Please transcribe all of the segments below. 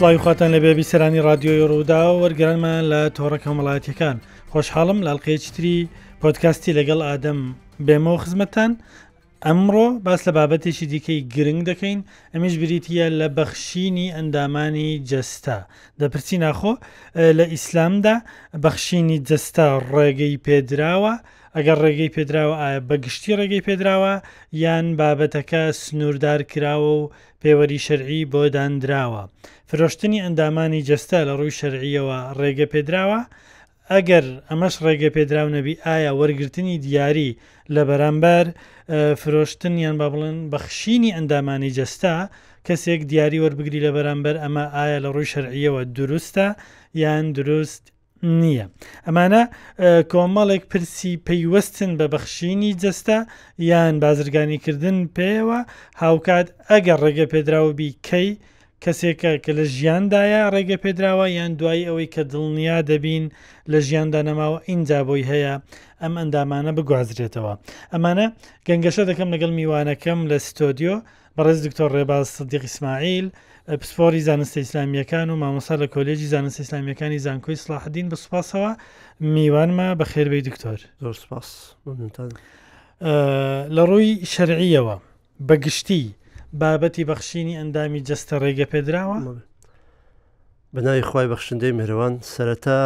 سڵوی خواتان لە بێبی سەرانی رادیۆی ڕوودا وەرگرانمان لە تۆڕەکە وڵاتیەکان خۆشحاڵم لاڵقەیەتری پۆتکاستی لەگەڵ ئادەم بێمەوە خزمەتان ئەمڕۆ باس لە بابەتێکی دیکەی گرنگ دەکەین ئەمیش بریتە لە بەخشینی ئەندامانی جەستا دەپرسی ناخۆ لە ئیسلامدا بەخشینی جەستا ڕێگەی پێدراوە ئەگەر ڕێگەی پێدراوە ئایا بەگشتی ڕێگەی پێدراوە یان بابەتەکە سنووردار کراوە و پێوەری شەرعی بۆ دانراوە فرۆشتنی ئەندامانی جەستە لە ڕووی شەرعیەوە ڕێگە پێدراوە ئەگەر ئەمەش ڕێگە پێدراو نەبی ئایا وەرگرتنی دیاری لە بەرامبەر فرۆشتن یان با بڵن بەخشینی ئەندامانی جەستا کەسێک دیاری وەربگری لە بەرامبەر ئەمە ئایا لە ڕووی شەرعیەوە دروستە یان دروست نییە ئەمانە کۆمەڵێک پرسی پەیوەستن بە بەخشینی جەستە یان بازرگانیکردن پێوە هاوکات ئەگەر ڕێگە پێدراوبی کەی کەسێکە کە لە ژیاندایە ڕێگە پێدراوە یان دوایی ئەوەی کە دڵنیا دەبین لە ژیاندا نەماوە ئینجا بۆی هەیە ئەم ئەندامانە بگوازرێتەوە ئەمانە گەنگەشە دەکەم لەگەڵ میوانەکەم لە ستۆدیۆ بەڕێز دکتۆر ڕێباز دیقیسماعیل پسپۆری زانستە ئیسلامیەکان و مامۆسا لە کۆلێژی زانست ئیسلامیەکانی زانکۆی سلاحدین بە سوپاسەوە میوانمە بە خێربەی دکتۆر زۆر سپاس لە ڕووی شەرعیەوە بەگشتی بابەتی بەخشینی ئەندامی جەستە ڕێگە پێدراوە بەناوی خی بەخشندەی مهرەوان سەرەتا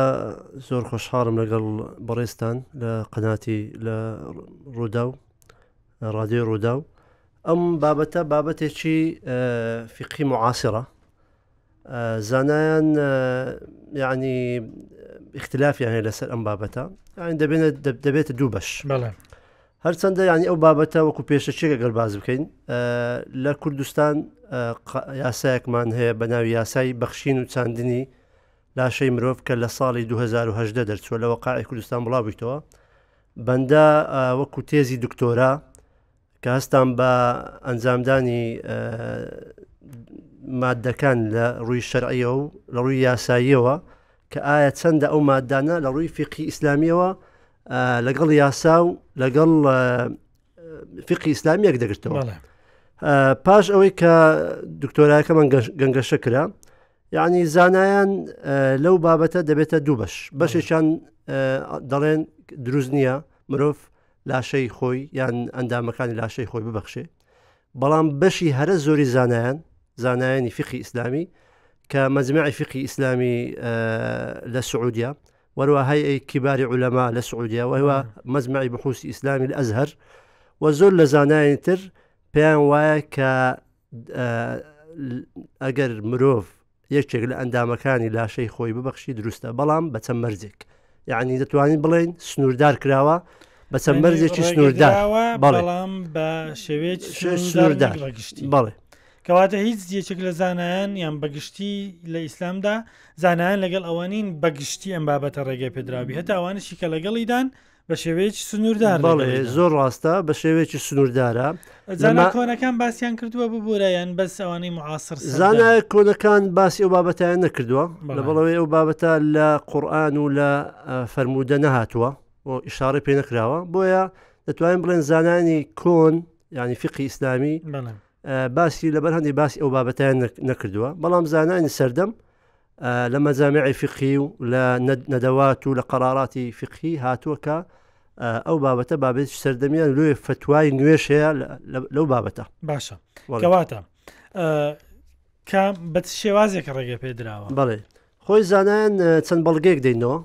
زۆر خۆشحاڵم لەگەڵ بەڕێستان لە قەناتی لە ڕوودا و ڕادێ ڕوودا و ئەم بابەتە بابەتێکی فقی معاصرە زانایان یعنی اختلافیان هەیە لەسەر ئەم بابەتە یان دەبێنێت دەبێتە دوو بەش هەرچەندە ینی ئەو بابەتە وەکو پێشەچێکە گەر باز بکەین لە کوردستان یاسایەکمان هەیە بە ناوی یاسایی بەخشین و چاندنی لاشەی مرۆڤ کە لە ساڵی 2010 دەرچوە لەوە قاعی کوردستان بڵاویتەوە بەندە وەکو تێزی دکتۆرا کە هەستان بە ئەنجامدانی مادەکان لە ڕووی شەرعیەوە و لە ڕووی یاساییەوە کە ئایا چەندە ئەو مادانە لە ڕووی فقی ئیسلامیەوە لەگەڵ یاسا و لەگەڵ فقی ئیسلامی یەک دەگرتەوە پاش ئەوەی کە دکتۆراەکەمان گەنگەشە کرا یعنی زانایان لەو بابەتە دەبێتە دوو بەش بەشێکیان دەڵێن دروست نییە مرۆڤ لاشەی خۆی یان ئەندامەکانی لاشەی خۆی ببەخشێ بەڵام بەشی هەرە زۆری زانایان زانایانی فقی ئیسلامی کە مەزمعی فقی ئیسلامی لە سعودیا وەروە هەیە کیباری عولەما لە سعودیا وەوە مەزمعی بحوسی ئیسلامی لە ئەزهر و زۆر لە زانایان تر پێیان وایە کە ئەگەر مرۆڤ یەکێک لە ئەندامەکانی لاشەی خۆی ببەخشی دروستە بەڵام بەچەند مەرجێک یعنی دەتوانین بڵین سنووردار کراوە بە چەمبەرزێکی سنووردار بەڵام بە شێوێتدار بەڵێ کەواتە هیچ یەکێک لە زانایان یان بەگشتی لە ئیسلامدا زانایان لەگەڵ ئەوانین بەگشتی ئەم بابەتە ڕێگەی پێدراوی هەتا ئەوانشی کە لەگەڵیدان بە شێوەیەکی سنووردار بەڵێ زۆر ڕاستە بە شێوێکی سنووردارە کۆنەکان باسییان کردووە ببوورەیان بەس ئەوانەی معاصر زانای کۆنەکان باسی ئەو بابەتیان نەکردووە لە بەڵەوەی ئەو بابەتە لە قورآن و لە فەرموودە نەهاتووە ئیشارە پێ نەکراوە بۆیە دەتوانین بڵێن زانانی کۆن ینی فقی ئیسلامی باسی لەبەر هەندی باسی ئەو بابەتیان نەکردووە بەڵام زانانی سەردەم لە مەزامعی فقی و لە نەدەوات و لە قەراراتی فقی هاتووەکە ئەو بابەتە بابێت سەردەمیان لێ فتوای نوێشەیە لەو بابەتە باشە کەواتە کە بە شێوازێک ڕێگە پێدراوە بڵێ خۆی زانان چەند بەڵگەیەک دەینەوە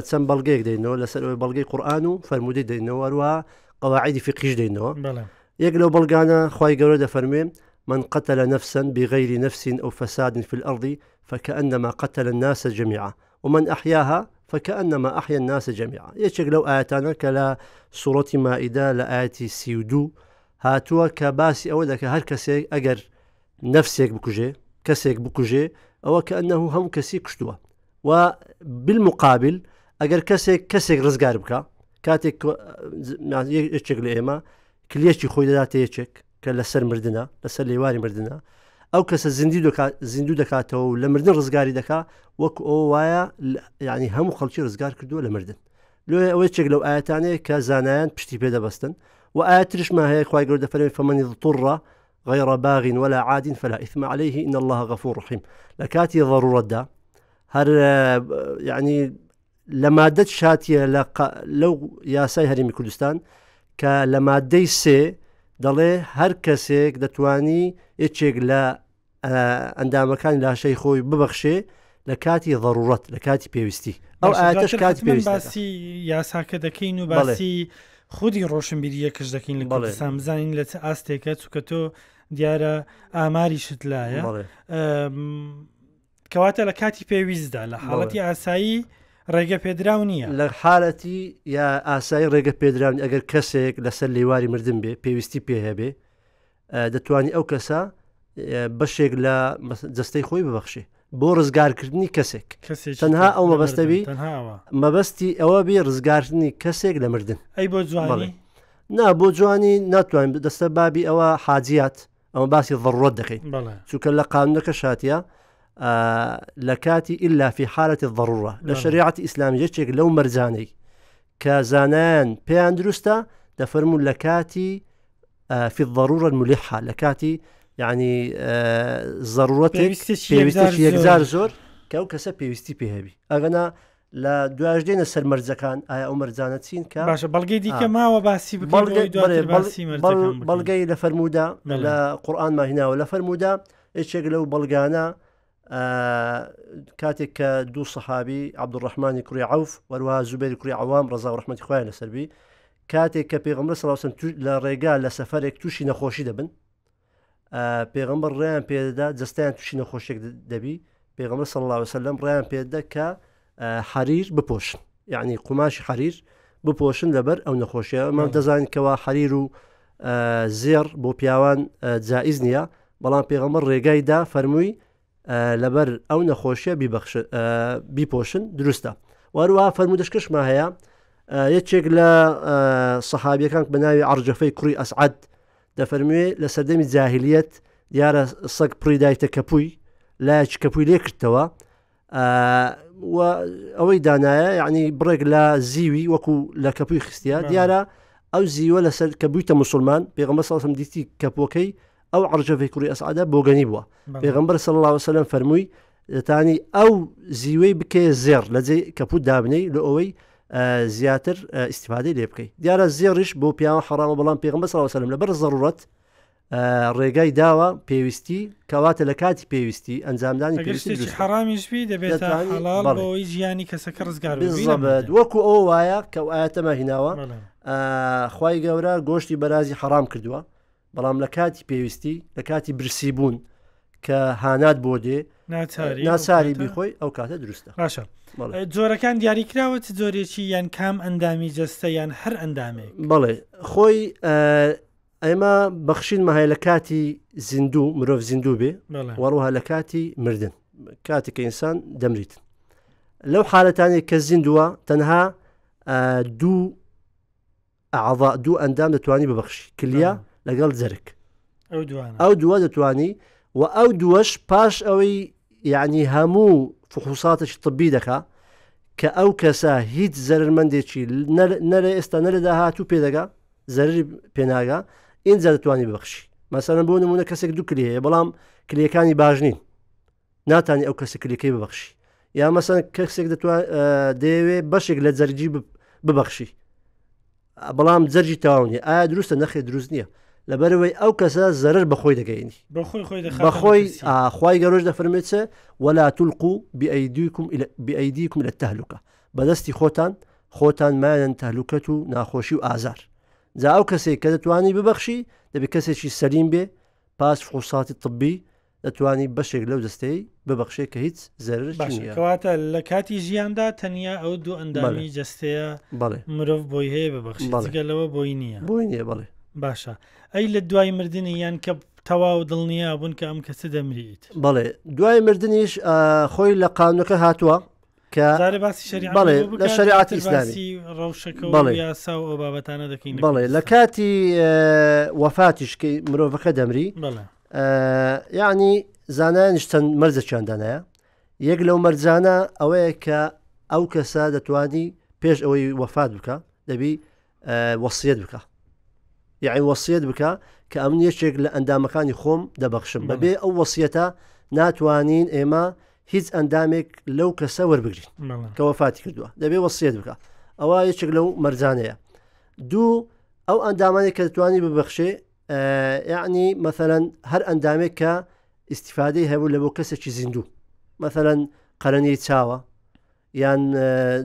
تم بلغيك دينو لسألو بلغي قرآنو فرمودي دينو وروا قواعد فقهيش دينو بله يقلو بلغانا خواي قرودة فرمي من قتل نفسا بغير نفس أو فساد في الأرض فكأنما قتل الناس جميعا ومن أحياها فكأنما أحيا الناس جميعا يشكلو آياتنا كلا سورة مائدة لآياتي سيودو هاتوا كباسي أو ذاك هر كسيك أجر نفسك بكجي كسيك بكجي أو كأنه هم كسي كشتوه وبالمقابل اگر کسی کسی رزگار بكا كاتك یه چک لیما کلیشی خوی داده یه چک که لسر مردنا لسر لیواری مردنا او کس زندید دکا زندید دکا تو لمردن رزگاری دکا وک او وایا يعني هم خالقی رزگار کرد و لمردن لو او لو آیتانه آية که زنان پشتی پیدا بستن و آیتش ماه خوای گرد فرم فمن ضطر غير باغ ولا عاد فلا إثم عليه إن الله غفور رحيم لكاتي ضرورة ده هەر یعنی لە مادەت شاتیە لەو یاسای هەرمی کوردستان کە لە مادەی سێ دەڵێ هەر کەسێک دەتوانی یەکێک لە ئەندامەکانی لاشەی خۆی ببەخشێ لە کاتی ضرورەت لە کاتی پێویستی ئەو ئاتش کاتی پێویست باسی یاساکە دەکەین و باسی خودی ڕۆشنبیریەکەش دەکەین لە بەڵێ سامزانین لە ئاستێکە چووکە تۆ دیارە ئاماری شت لایە کەواتە لە کاتی پێویستدا لە حاڵەتی ئاسایی ڕێگە پێدراو نییە لە حالەتی یا ئاسایی ڕێگە پێدراون ئەگەر کەسێک لەسەر لێواری مردم بێ پێویستی پێ هەبێ دەتوانانی ئەو کەسە بەشێک لە جستەی خۆی ببەخشێ بۆ ڕزگارکردنی کەسێک تەنها ئەو مەبەستەوی مەبەستی ئەوە بێ ڕزگارکردنی کەسێک لە مردن ئەی بۆ جوانی نا بۆ جوانی ناتوانین دەستە بابی ئەوە حاجات ئەمە باسی ڤڕۆت دەکەین چونکە لە قانونەکە شاتە لە کاتی ئللافی حالەتی ضرورە لە شریعتی ئیسلامی یەکێک لەو مەرجانەی کە زانان پێیان دروستە دەفەرمون لە کاتی في الضرورة الملحة لكاتي يعني ضرورة پێویستی یەکزار زۆر کەو کەسە پێویستی پێهبی ئەگەنا لە دوژدێنە سەر مەرجەکان ئایا ئەو مەرجانە چین کە باشە بەڵگەی دیکە ماوە باسی بەڵگەی لە فەرمودا لە قورآان ماهیناوە لە فەرمودا یچێک لەو بەڵگانە کاتێک کە دوو سەحابی عبدوڕحمانی کوڕی عوف وەروە زوبێری کوری ئەوام ڕزا ڕحمەتی خۆیان لەسەربی کاتێک کە پێغمبەر سەلاوسن لە ڕێگا لە سەفەرێک تووشی نەخۆشی دەبن پێغمبەر ڕێیان پێدەدا جستیان تووشی نەخۆشێک دەبی پێغمبەر سەلاوسلم ڕێیان پێدا کە حەریر بپۆشن یعنی قماشی حەریر بپۆشن لەبەر ئەو نەخۆشیەمان دەزانکەەوە حەریر و زێر بۆ پیاوان جائز نییە بەڵام پێغەمە ڕێگایدا فەرمووی لەبەر ئەو نەخۆشیە بیپۆشن دروستە وەروە فەرمودشکشمان هەیە یەکێک لە سەحابیەکان بەناوی ئارجەفەی کوڕی ئەسعد دەفەرموێ لە سەردەمی جاهلیت دیارە سەگ پریدایتە کەپووی لایەک کەپوی لێ کردەوە ئەوەی دانایە یعنی بڕێک لە زیوی وەکو لە کەپوی خستیا دیارە ئەو زیوە لەسەر کە بوویتە مسلمان پێغمە ساسم دیتی کەپۆکەی ئەو عرجەفی کوری ئەسعادە بۆگەنی بووە پێغمبەر سەڵ الله وسلم فەرمووی دەتانی ئەو زیوەی بکێ زێر لە جێ کەپوت دابنەی لە ئەوەی زیاتر استیفادەی لێ بکەیت دیارە زێڕش بۆ پیاوە حرامە بەڵام پێغمبەر سەڵ وسلم لە بەر زەڕورەت ڕێگای داوە پێویستی کەواتە لە کاتی پێویستی ئەنجامدانی حرامیشبی دەبێت بەوەی ژیانی کەسەکە ڕزگار بێت وەکو ئەو وایە کە ئاەتەمە هیناوە خی گەورە گۆشتی بەرازی حرام کردووە بەڵام لە کاتی پێویستی لە کاتی برسی بوون کە هانات بۆ دێ ناساری بیخۆی ئەو کاتە دروستە باشە جۆرەکان دیاریکراوەت زۆرێکی یان کام ئەندامی جەستە یان هەر ئەندامێ بڵێ خۆی ئێمە بەخشین مەهای لە کاتی زیندوو مرۆڤ زیندوو بێ وەڕوها لە کاتی مردن کاتێک کە ئینسان دەمریت لەو حالەتانی کە زیندووە تەنها دوو ئاوا دوو ئەندام دەتوانی ببەخشی کلیا لەگەڵ جرک ئەو دووە دەتوانی و ئەو دووەش پاش ئەوەی یعنی هەموو فخوساتش طببی دەکا کە ئەو کەسە هیچ زەرمەندێکی نەرە ئێستا نەرە داهات و پێدەگا زەرری پێناگا ئینجا دەتوانانی ببخشی مەسەرە بۆ نمونە کەسێک دوو کلێ بەڵام کلەکانی باش نین ناتانی ئەو کەسە کلەکەی ببخشی یا مەسەن کەسێک دەیەوێ بەشێک لە جەرجی ببخشی بەڵام جەرجی تاوانە ئایا دروستە نەخێ دروست نییە لەبەرەوەی ئەو کەسە زەرر بەخۆی دەگەینی بەخۆی خی گەۆژ دەفرمێت چە وەلا تولقو بیعیدیکم لە تەهلوکە بەدەستی خۆتان خۆتان مایەن تەلوکەت و ناخۆشی و ئازار جا ئەو کەسێک کە دەتوانی ببەخشی دەبێت کەسێکی سەریم بێ پاس خۆساتی طببی دەتوانی بەشێک لەو دەستەی ببەخشێ کە هیچ زەرکەواتە لە کاتی ژیاندا تەنیا ئەو دوو ئەندامی جستەیە مرۆڤ بۆی هەیە ببەخش لەوە بۆی نییە بۆی نییە بڵێ باشە ئەی لە دوای مردنی یان کە تەواو دڵنییا بوون کە ئەم کەسە دەمریت بەڵێ دوای مردنیش خۆی لە قانونەکە هاتووە کە لە شریعات ئیسلامی ڕەوشەکە یاسا ئەو بابەتانە دەکەین بڵێ لە کاتی وەفاتیشکەی مرۆڤەکە دەمری یعنی زانایانش چەند مەرزە چنددانەیە یەک لەو مەرجانە ئەوەیە کە ئەو کەسە دەتوانی پێش ئەوەی وەفات بکە دەبی وەسیەت بکە یعی وەسیەت بکە کە ئەم یەکێک لە ئەندامەکانی خۆم دەبەخشم بەبێ ئەو وەسیەتە ناتوانین ئێمە هیچ ئەندامێک لەو کەسە وەربگرین کە وەفاتی کردووە دەبێ وەسیەت بکە ئەوە یەکێک لەو مەرجانەیە دوو ئەو ئەندامانی کە دەتوانی ببەخشێ یعنی مثلەن هەر ئەندامێک کە ئیسیفادەی هەبوو لە بۆ کەسێکی زیندوو مثلەن قەرەنی چاوە یان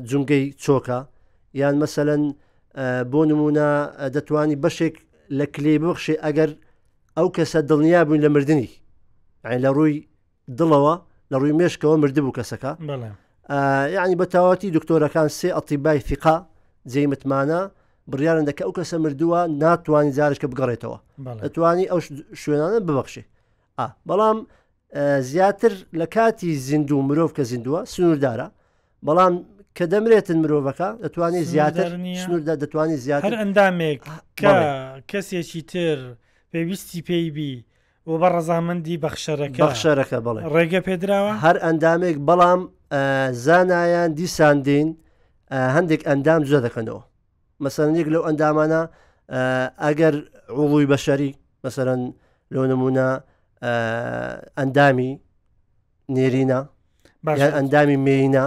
جونگەی چۆکە یان مثلەن بۆ نمونە دەتوانی بەشێک لە کلێبخشی ئەگەر ئەو کەسە دڵنیا بووین لە مردنی لە ڕووی دڵەوە لە ڕووی مێشکەوە مردبوو کەسەکە یعنی بەتاواتی دکتۆرەکان سێ ئەتیبای فقا جێمتمانە بڕیانن دەکە ئەو کەسە مردووە ناتوانین جارشکە بگەڕێتەوە دەتوانی ئەو شوێنانە ببەخشێ بەڵام زیاتر لە کاتی زیندوو مرۆڤ کە زیندووە سنووردارە بەڵام کە دەمرێتن مرۆڤەکە دەتوانێت زیاتر سنووردا دەتوانێت زیاتر ئەندامێک کەسێکی تر پێویستی پێیبی و بە ڕەزامەندی بەخشەرەکە بەخشەرەکە بڵێ ڕێگە پێدراوە هەر ئەندامێک بەڵام زانایان دیساندین هەندێک ئەندام زۆ دەکەنەوە مەسەرنێک لەو ئەندامانە ئەگەر عوڵوی بەشەری مەسەرەن لەو نمونە ئەندامی نێرینە ئەندامی مینە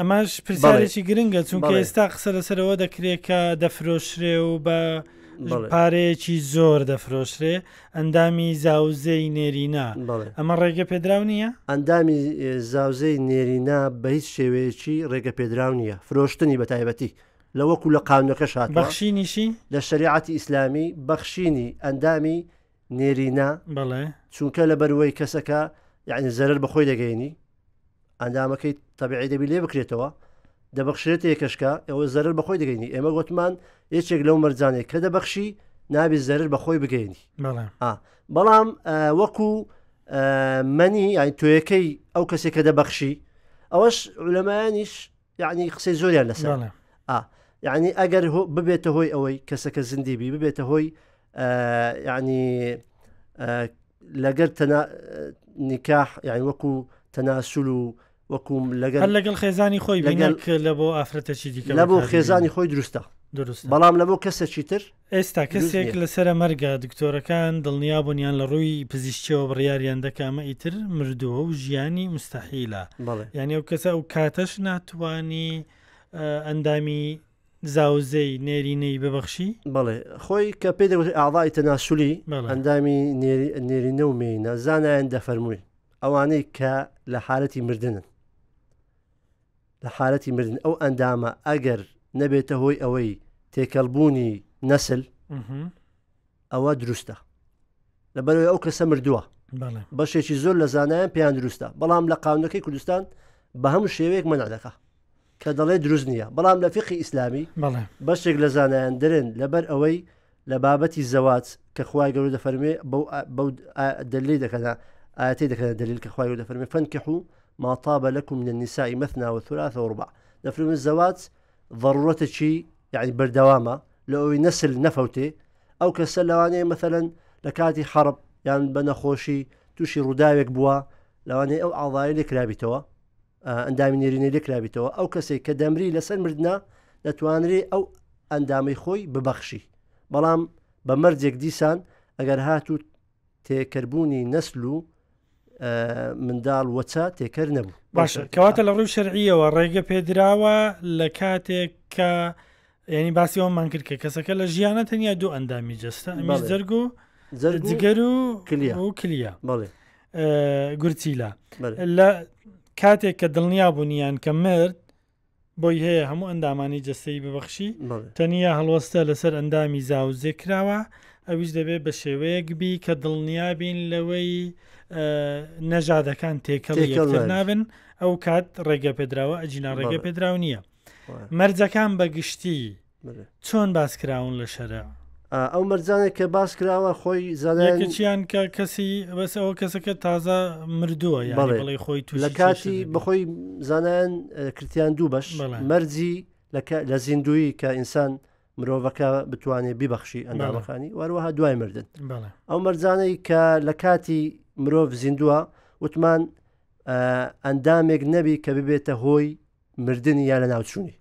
ئەماش پرسیارێکی گرنگە چونکە ئێستا قسە لەسەرەوە دەکرێت کە دەفرۆشرێ و بە پارەیەکی زۆر دەفرۆشرێ ئەندامی زاوزەی نێرینا ئەمە ڕێگە پێدراو نییە؟ ئەندامی زاوزەی نێرینا بە هیچ شێوەیەکی ڕێگە پێدراو نییە فرۆشتنی بە تایبەتی لە وەکو لە قانونەکە شات بەخشینیشی لە شریعتی ئیسلامی بەخشینی ئەندامی نێرینا بڵێ چونکە لە بەروەی کەسەکە یعنی زەرر بەخۆی دەگەینی ئەندامەکەی تەبیعی دەبی لێ بکرێتەوە دەبخشێت یەکەشکە ئەوە زەرر بەخۆی دەگەینی ئێمە گوتمان یەکێک لەو مەرجانێک کە دەبخشی نابی زەرر بەخۆی بگەینی بەڵام وەکو منی ئای توۆیەکەی ئەو کەسێک کە دەبخشی ئەوەش لەمایانیش یعنی قسەی زۆریان لەسەر یعنی ئەگەر ببێتە هۆی ئەوەی کەسەکە زندیبی ببێتە هۆی یعنی لەگەر نیکاح یعنی وەکو تەناسول و وەکوم لەگەل لەگەڵ خێزانی خۆی لەگەل لە بۆ ئافرەتەشی دیکە لە بۆ خێزانی خۆی دروستە دروست بەڵام لە بۆ کەسێکی تر ئێستا کەسێک لەسرە مەرگە دکتۆرەکان دڵنیا بوونیان لە ڕووی پزیشتیەوە بڕیاریان دەکامە ئیتر مردووە و ژیانی مستحیلە یعنی ئەو کەسە ئەو کاتەش ناتوانانی ئەندامی زاوزەی نێرینەی ببەخشی بڵێ خۆی کە پێ دەگوت ئاڵای تەناسولی ئەندامی نێرینە و مینە زانایان دەفەرمووی ئەوانەی کە لە حالەتی مردنن لە حالەتی مردن ئەو ئەندامە ئەگەر نەبێتە هۆی ئەوەی تێکەڵبوونی نەسل ئەوە دروستە لەبەرەوەی ئەو کەسە مردووە بەشێکی زۆر لە زانایان پێیان دروستە بەڵام لە قاونەکەی کوردستان بە هەم شێوەیەک مەنادەکە کە دەڵێ دروست نییە بەڵام لە فقی ئیسلامی بەشێک لە زانایان درن لەبەر ئەوەی لە بابەتی زەوات کە خوای گەور دەفەرمێ بەو دەلی دەکەنا ئاەتی دەکەن دلیل کە خوای دەفەرمێ فەنکەح و ما طاب لكم من النساء مثنى وثلاث ورباع دفرم الزوات ضرورة شيء يعني بردوامة لو نسل نفوتي او كسلواني مثلا لكاتي حرب يعني بنا خوشي توشي رداوك بوا لەوانەیە ئەو ئاڵایە لێکرابیتەوە ئەندامینێرینی آه، أندامي نيريني لك لابتوا أو كسي كدمري لسل مردنا لتوانري أو أندامي خوي ببخشي بلام دیسان ديسان أجر هاتو تكربوني نسلو منداڵ وەچە تێکرد نەبوو باشە کەواتە لە ڕوو شەرعیەوە ڕێگە پێدراوە لە کاتێک کە ینی باسیەوەمان کرد کە کەسەکە لە ژیانە تەنیا دوو ئەندامی جستە ئەمیش جەرگ و جگەر و کلیا و کلیا بڵێ گورچیلا لە کاتێک کە دڵنیا بوونیان کە مرد بۆی هەیە هەموو ئەندامانی جستەی ببەخشی تەنیا هەڵوەستە لەسەر ئەندامی زاوزێکراوە ئەویش دەبێت بە شێوەیەک بی کە دڵنیابین لەوەی نەژادەکان تێکەڵ نابن ئەو کات ڕێگە پێدراوە ئەجینا ڕێگە پێدراو نییە مەرجەکان بەگشتی چۆن باسکراون لە شەرە ئەو مەرجانێک کە باس کراوە خۆی زانایانچیان کە کەسی بەسەوە کەسەکە تازە مردووە بڵی خۆی تو لە کاتی بەخۆی زانایان کردیان دوو بەش مەرجی لە زیندوی کە ئینسان مرۆڤەکە بتوانێت بیبەخشی ئەندامەخانی وەروەها دوای مردن ئەو مەرجانەی کە لە کاتی مرۆڤ زیندووە وتمان ئەندامێک نەبی کە ببێتە هۆی مردنی یا لە ناوچوونی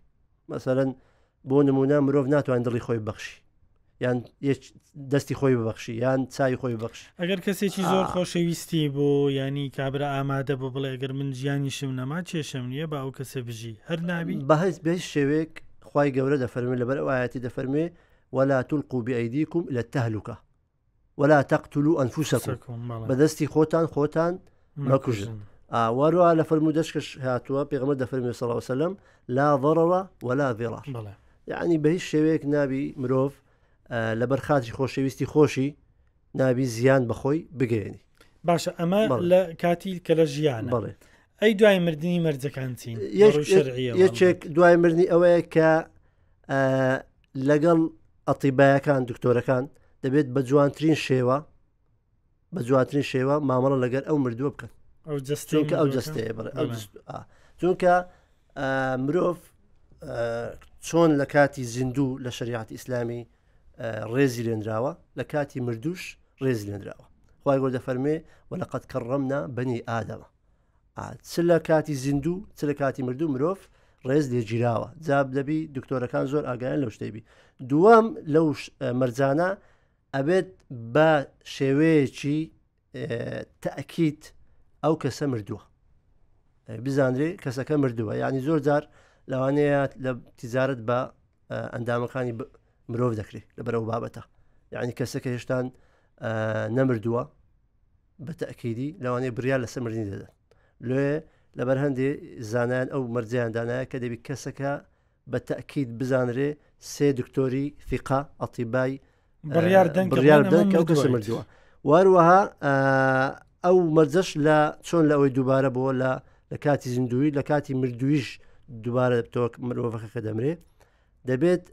مەسەرەن بۆ نمونە مرۆڤ ناتوان دڵی خۆی بەخشی یان دەستی خۆی ببخشی یان چای خۆی بەخش ئەگەر کەسێکی زۆر خۆشەویستی بۆ ینی کابرا ئامادە بۆ بڵێ ئەگەر من ژیانی شم نەما چێشم نییە با ئەو کەسە بژی هەر نابی بەهز بێ شێوێک خی گەورە دەفەرمێت لەبەر ئاەتی دەفەرمێ ولا تلقوا بأيديكم إلى التهلكة ولا تقتلوا أنفسكم بدستي خوتان خوتان مكوجن وروا آه، وروى لفرمو دشكش هاتوا بيغمد فرمي صلى الله عليه وسلم لا ضرر ولا ذرار يعني بهش شويك نابي مروف آه لبرخاتي خوشي ويستي خوشي نابي زيان بخوي بقيني باشا أما لكاتي كلا جيانا ئەی دوای مردنی مەرجەکان چین یەکێک دوای مردنی ئەوەیە کە لەگەڵ ئەتیبایەکان دکتۆرەکان دەبێت بە جوانترین شێوە بە جواترین شێوە مامەڵە لەگەر ئەو مردووە بکەن چونکە ئەو جستەیە چونکە مرۆڤ چۆن لە کاتی زیندوو لە شریعت ئیسلامی ڕێزی لێنراوە لە کاتی مردوش ڕێزی لێنراوە خی گۆ دەفەرمێ وە لەقەت کەڕەمنا بەنی ئادەمە چ لە کاتی زیندوو چ لە کاتی مردوو مرۆڤ ڕێز لێگیراوە جاب دەبی دکتۆرەکان زۆر ئاگایان لەو شتەیبی دووەم لەو مەرجانە ئەبێت بە شێوەیەکی تەکییت ئەو کەسە مردووە بزانرێ کەسەکە مردووە ینی زۆر جار لەوانەیە لە تیزارت بە ئەندامەکانی مرۆڤ دەکرێت لە بەرەو بابەتە یعنی کەسەکە هێشتان نەمردووە بە تەکیدی لەوانەیە بریار لە سەمرنی دەدەن لێ لەبەر هەندێ زانان ئەو مەرجیاندانایە کە دەبی کەسەکە بە تەکیید بزانرێ سێ دکتۆری فقا ئەتیبای بڕیار دەنگ ئەو کەسە مردووە واروەها ئەو مەرجەش لە چۆن لە ئەوەی دووبارە بۆ لە لە کاتی زیندوی لە کاتی مردویش دووبارە تۆک مرۆڤەکە دەمرێ دەبێت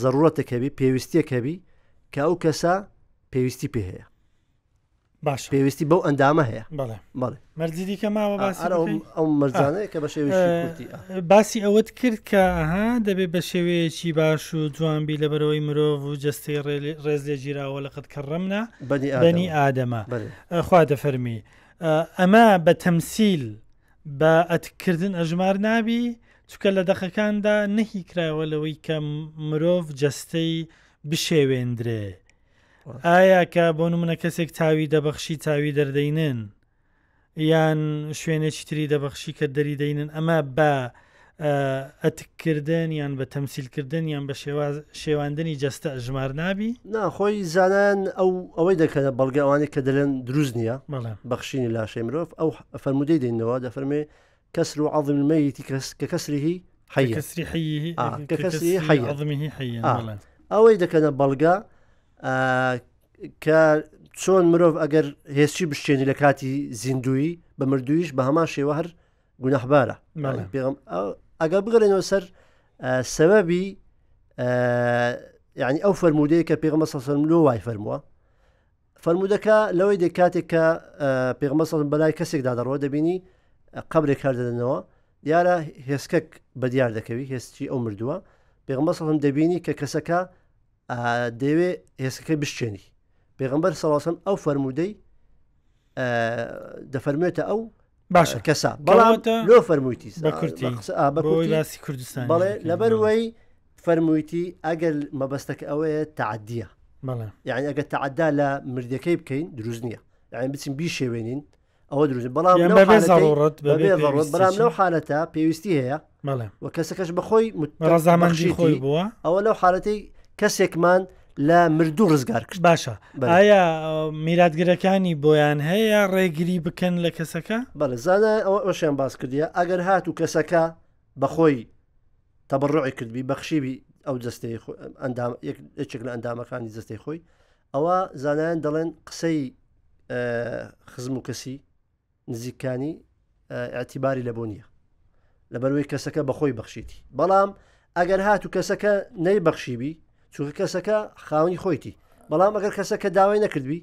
ضرورەتەکەبی پێویستیەکەبی کە ئەو کەسە پێویستی پێ هەیە باش پێویستی بەو ئەندامە هەیە مەرجی دیکە ماوە ئەو مەرجانەیە کە بە شێوێتی باسی ئەوەت کرد کە ئەها دەبێت بە شێوەیەکی باش و جوانبی لە بەرەوەی مرۆڤ و جستی ڕێز لێ گیراوە لە قەت کەڕەمنا بەنی ئادەمە خوا دەفەرمی ئەمە بە تەمسیل بە ئەتکردن ئەژمار نابی چکە لە دەخەکاندا نەهی کرایەوە لەوەی کە مرۆڤ جستەی بشێوێندرێ. ئایا کە بۆ نمونە کەسێک تاوی دەبەخشی تاوی دەردەینن یان شوێنێکی تری دەبەخشی کە دەریدەینن ئەمە بە ئەتکردن یان بە تەمسیلکردن یان بە شێواندنی جەستە ژمار نابی ناخۆی زانان ئەو ئەوەی دەکەنە بەڵگەوانی کە دەلێن دروست نییە بەخشینی لاشەی مرۆڤ ئەو فەرمودەی دێنەوە دەفەرمێ کەس و عظممەیتی کە کەسریهی حەیەسری حەیەی ئەوەی دەکەنە بەڵگە کە چۆن مرۆڤ ئەگەر هێستی بشتێنی لە کاتی زیندوی بە مردویش بە هەمان شێوە هەر گونەحبارە ئەگەر بگەڕێنەوە سەر سەبەبی یعنی ئەو فەرمودەیە کە پێغمە سەسەرملۆ وای فەرمووە فەرمودەکە لەوەی دەکاتێک کە پێغمە سەڵم بەلای کەسێکدا دەڕەوە دەبینی قبرێک کاردەدەنەوە دیارە هێسکەک بەدیار دەکەوی هێستی ئەو مردووە پێغمە سەڵم دەبینی کە کەسەکە دەوێ هێسەکەی بشتێنی فرموده سەڵاسن ئەو او آه، دەفەرمێتە ئەو بلا کەسا بەڵامتە لۆ کرتی بەسی کوردستان بلا لەبەر وی فەرموویتی ئەگەر اوه تعدیه بلا یعنی ئەگە تعدا لە بلا بکەین دروست نییە یعنی بچین بلا شێوێنین ئەوە دروست بەڵام بەڵام لەو حالەتە پێویستی هەیە وە کەسەکەش بەخۆی ڕزامانجی خۆی بوا او لو حالەتی کەسێکمان لە مردوو ڕزگار کرد باشە ئایا میراتگرەکانی بۆیان هەیە ڕێگیری بکەن لە کەسەکە بەە زانە ئەوشیان باس کردیە ئەگەر هات و کەسەکە بەخۆی تەبڕۆی کردبی بەخشیبی ئەو دەستەی یەکێک لە ئەندامەکانی دەستەی خۆی ئەوە زانایان دەڵێن قسەی خزم و کەسی نزیکانی ئاعتیباری لە بۆ نییە لەبەروەی کەسەکە بەخۆی بەخشیتی بەڵام ئەگەر هات و کەسەکە نەی بەخشیبی چونکە کەسەکە خاونی خۆیتی بەڵام ئەگەر کەسە کە داوای نەکردبی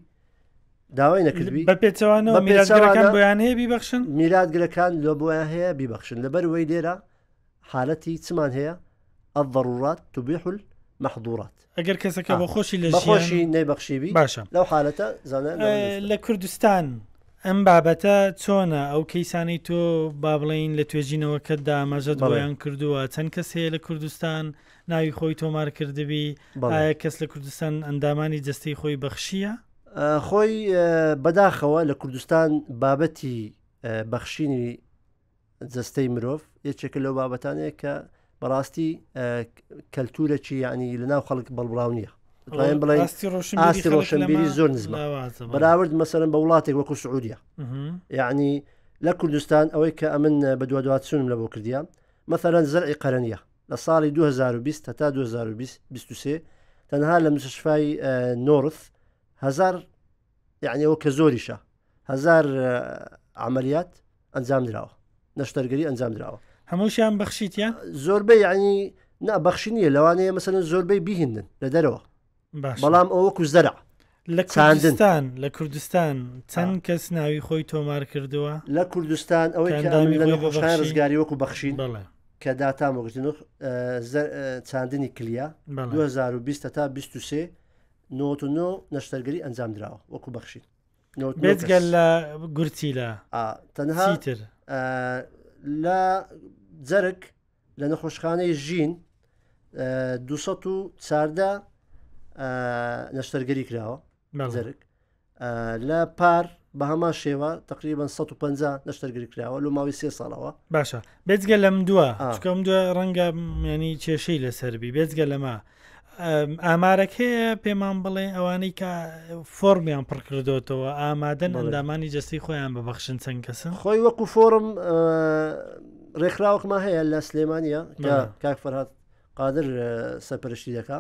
داوای نەکردبی بە پێچەوانەوە میراگەەکان بۆیان هەیە بیبخشن میلادگرەکان لە بۆیان هەیە بیبخشن لەبەر وی لێرە حالەتی چمان هەیە ئەف ضرورات توبیحل محدورات ئەگەر کەسەکە بە خۆشی لە خۆشی نەیبەخشیبی باشە لەو حالەتە زانان لە کوردستان ئەم بابەتە چۆنە ئەو کەیسانی تۆ با بڵین لە توێژینەوەکەتدا مەژەت بەڵیان کردووە چەند کەس هەیە لە کوردستان ناوی خۆی تۆمار کردبی کەس لە کوردستان ئەندامانی جستەی خۆی بەخشیە خۆی بەداخەوە لە کوردستان بابەتی بەخشینی جستەی مرۆڤ یەکێکە لەو بابەتانەیە کە بەڕاستی کەلتورەکی یعنی لەناو خەڵک بەڵبرااو نیە ئاستی ڕۆشنبیری زۆر نزم بەراورد مەسەرم بە وڵاتێک وەکو سعودیا یعنی لە کوردستان ئەوەی کە ئەمن بە دووادواتسونم لە بۆ کردیا مەثەرەن زەرعی قەرەنە لە ساڵی 2020 تا 2023 تەنها لە مشفای نۆرف هزار یعنیەوە کە زۆریشە هزار عملیات ئەنجام درراوە نەشتەرگەری ئەنجام درراوە هەمووشیان بەخشیتیان زۆربەی ینی نەبەخشی نیە لەوانەیە مەسەن زۆربەی بیهندن لە دەرەوە بەڵام ئەوەکو زەرع لە کوردستان لە کوردستان چەند کەس ناوی خۆی تۆمار کردووە لە کوردستان ئەوەی ڕزگاری وەکو بەخشین بڵێ کە داتا مۆگرتن چاندنی کلیا 2020 تا 23 99 نەشتەرگەری ئەنجام درراوە وەکو بەخشین بێتگەل آه، لە گورتی لە تەنهاتر آه، لە جەرک لە نەخۆشخانەی ژین 214 آه، نەشتەرگەری کراوە جەرک لە پار بە هەما شێوە تقریبا 150 نەشتەرگری کراوە لە ماوەی سێ ساڵەوە باشە بێزگە لەم دووە چکەم دووە ڕەنگە میانی کێشەی لەسەربی بێزگە لەمە ئامارەک هەیە پێمان بڵێ ئەوانەی کە فۆرمیان پڕکردوتەوە ئامادەن ئەندامانی جستی خۆیان ببەخشن چەند کەسن خۆی وەکو فۆرم ڕێکخراوەکمان هەیە لە سلێمانە کاک فەرهات قادر سەپەرشتی دەکا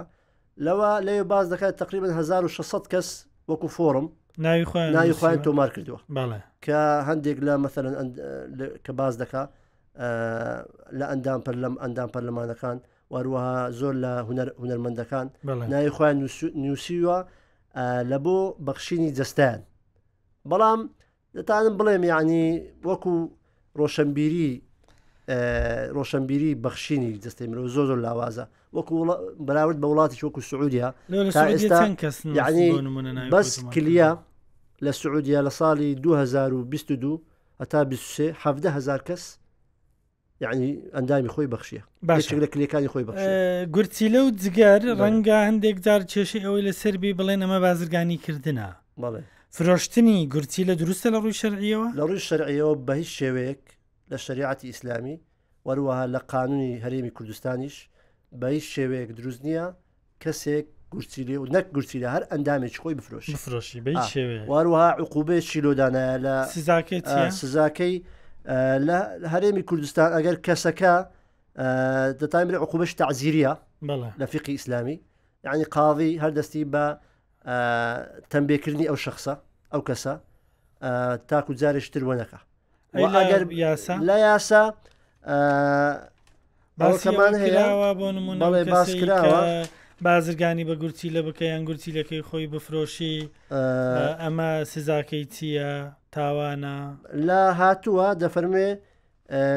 لەوە لێ باز دەکات تقریبا 1600 کەس وەکو فۆرم ناوی خۆیان تۆمار کردووە کە هەندێک لە مەمثلەن کە باز دکا لە ئەندام پەر لەم ئەندام پەرلەمانەکان وروەها زۆر لە هوەرمەندەکان ناوی خۆیان نووسیوە لە بۆ بەخشیی جستیان بەڵام دەتانم بڵێم یعنی وەکو ڕۆشنبیری ڕۆشنبیری بەخشیی دەستی مرۆ زۆ زۆر لاوازە وەکو بەراورد بە وڵاتی وەکو سعودیا ئێستا بەس کلیە لە سعودیا لە ساڵی 2022 هەتا 23 هزار کەس یعنی ئەندامی خۆی بەخشیە باش لە کلەکانی خۆی بەخش گورتی لەو جگەر ڕەنگە هەندێک جار کێشی ئەوەی لە سربی بڵێن ئەمە بازرگانی کردنە بڵێ فرۆشتنی گورتی لە دروستە لە ڕووی شەرعیەوە لە ڕووی شەرعیەوە بە هیچ شێوەیەک لە شریعتی ئیسلامی وەروەها لە قانونی هەرێمی کوردستانیش بە هیچ شێوەیەک دروست نییە کەسێک گرسیلی و نەک گوشتیلە هەر ئەندامێکی خۆی بفرۆشی فرۆشی بە آه. واروها عقوبێ شیلۆدانە لە سزاکەی لە آه، آه، هەرێمی کوردستان ئەگەر کەسەکە دەتایمر عقوبش تعزیریە لە فقی ئیسلامی یعنی قاضی هەردەستی بە تەمبێکردنی ئەو شخصە ئەو کەسە تاکو تر وەنەکە ئەگەر یاسا لە یاسا بەڵێ باس کراوە بازرگانی بە گورچی لە بکە یان گورچیلەکەی خۆی بفرۆشی ئەمە سزاکەی چییە تاوانە لا هاتووە دەفەرمێ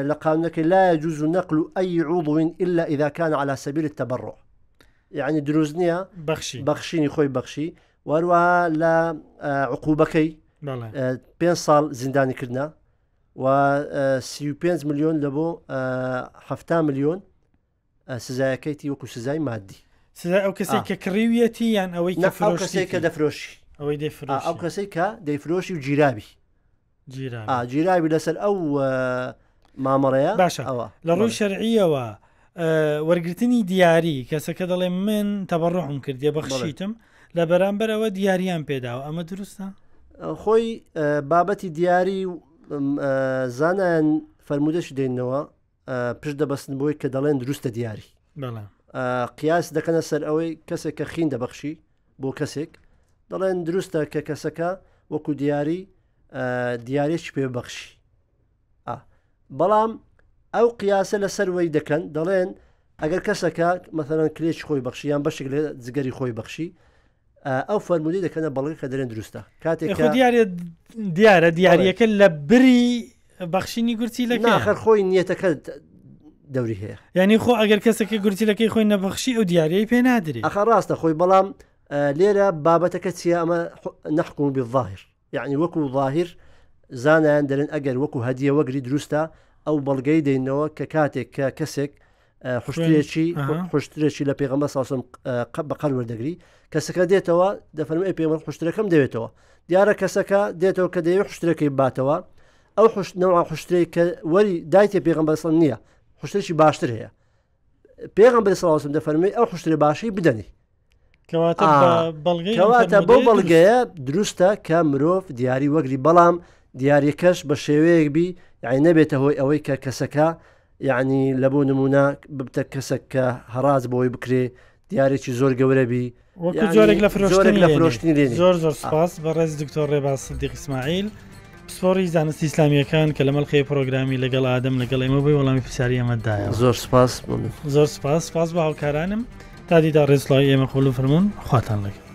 لە قانونەکەی لا يجوز نقل أي عضو إلا إذا كان على سبيل التبرع يعني دروست نییە بەخشی بەخشینی خۆی بەخشی وەروەها لە عقوبەکەی پێ ساڵ زیندانی کردنا و سی5 میلیۆن لە بۆ ه میلیۆن سزایەکەیتی وەکو سزای مادی سدا ئەو کەسێک کە کڕیویەتی یان ئەوەی کەسێک کە دەفرۆشی ئەوەی ئەو کەسێک کە دەیفرۆشی و جیرابی جیرابی لەسەر ئەو مامەڕەیە باشە ئەوە لە ڕووی شەرعیەوە وەرگرتنی دیاری کەسەکە دەڵێ من تەبڕڕحم کردیە بەخشیتم لە بەرامبەرەوە دیاریان پێداوە ئەمە دروستە خۆی بابەتی دیاری زانان فەرمودەش دێنەوە پشت دەبەستن بۆی کە دەڵێن دروستە دیاری بەڵام قیاس دەکەنە سەر ئەوەی کەسێک کە خین دەبەخشی بۆ کەسێک دەڵێن دروستە کە کەسەکە وەکو دیاری دیارێک پێبەخشی بەڵام ئەو قیاسە لە سەروەی دەکەن دەڵێن ئەگەر کەسەکە مەثلەن کرێک خۆی بەخشیان بەشێک لە جگەری خۆی بەخشی ئەو فەرمودی دەکەنە بەڵی کە دەرێن دروستە کاتێک دیارە دیارە دیارەکە لە بری بەخشینی گورتی لە ناخەر خۆی نیەتەکە دەوری هەیە ینی خۆ ئەگەر کەسەکە گورتیلەکەی خۆی نەبەخشی ئەو دیارەی پێ نادری ئەخ ڕاستە خۆی بەڵام لێرە بابەتەکە چیە ئەمە نەحکوم بظاهر یعنی وەکو ظاهر زانیان دەرن ئەگەر وەکو هەدیە وەگری دروستە ئەو بەڵگەی دێنەوە کە کاتێک کە کەسێک خوشتێکی خوشتێکی لە پێغەمە ساسم بە قەر وەردەگری کەسەکە دێتەوە دەفەرم ئەی پێمە خوشتەکەم دەوێتەوە دیارە کەسەکە دێتەوە کە دەیەوێت خوشتەکەی باتەوە ئەو خوشتنەوە خوشتەی کە وەری دایتێ پێغمبەسڵ نییە خوشتێکی باشتر هەیە پێغم بێ ساواسم دەفەرمی ئەو خوشتێ باشی بدەنی کەواتە بۆ بەڵگەیە دروستە کە مرۆڤ دیاری وەگری بەڵام دیارەکەش بە شێوەیەک بی یعنی نەبێتە هۆی ئەوەی کە کەسەکە یعنی لە بۆ نمونە ببتە کەسەک کە هەراز بەوەی بکرێ دیارێکی زۆر گەورەبی وەکو جۆرێک لە فرۆشتنی لە فرۆشتنی زۆر زۆر سپاس بە ڕێز دکتۆر ڕێبا سدیقسمماعیل. پسپۆری زانستی ئسلامیەکان کە لەمەڵ خێ پرۆگرامی لەگەڵ ئادەم لەگەڵ ئێمە بۆی وەڵامی پرسیاری ئەمەدایە زۆر سپاس زۆر سپاس سپاس بە هاوکارانم تا دیدا ڕێزڵی ئێمە خۆلو فرمونون خواتان لەگە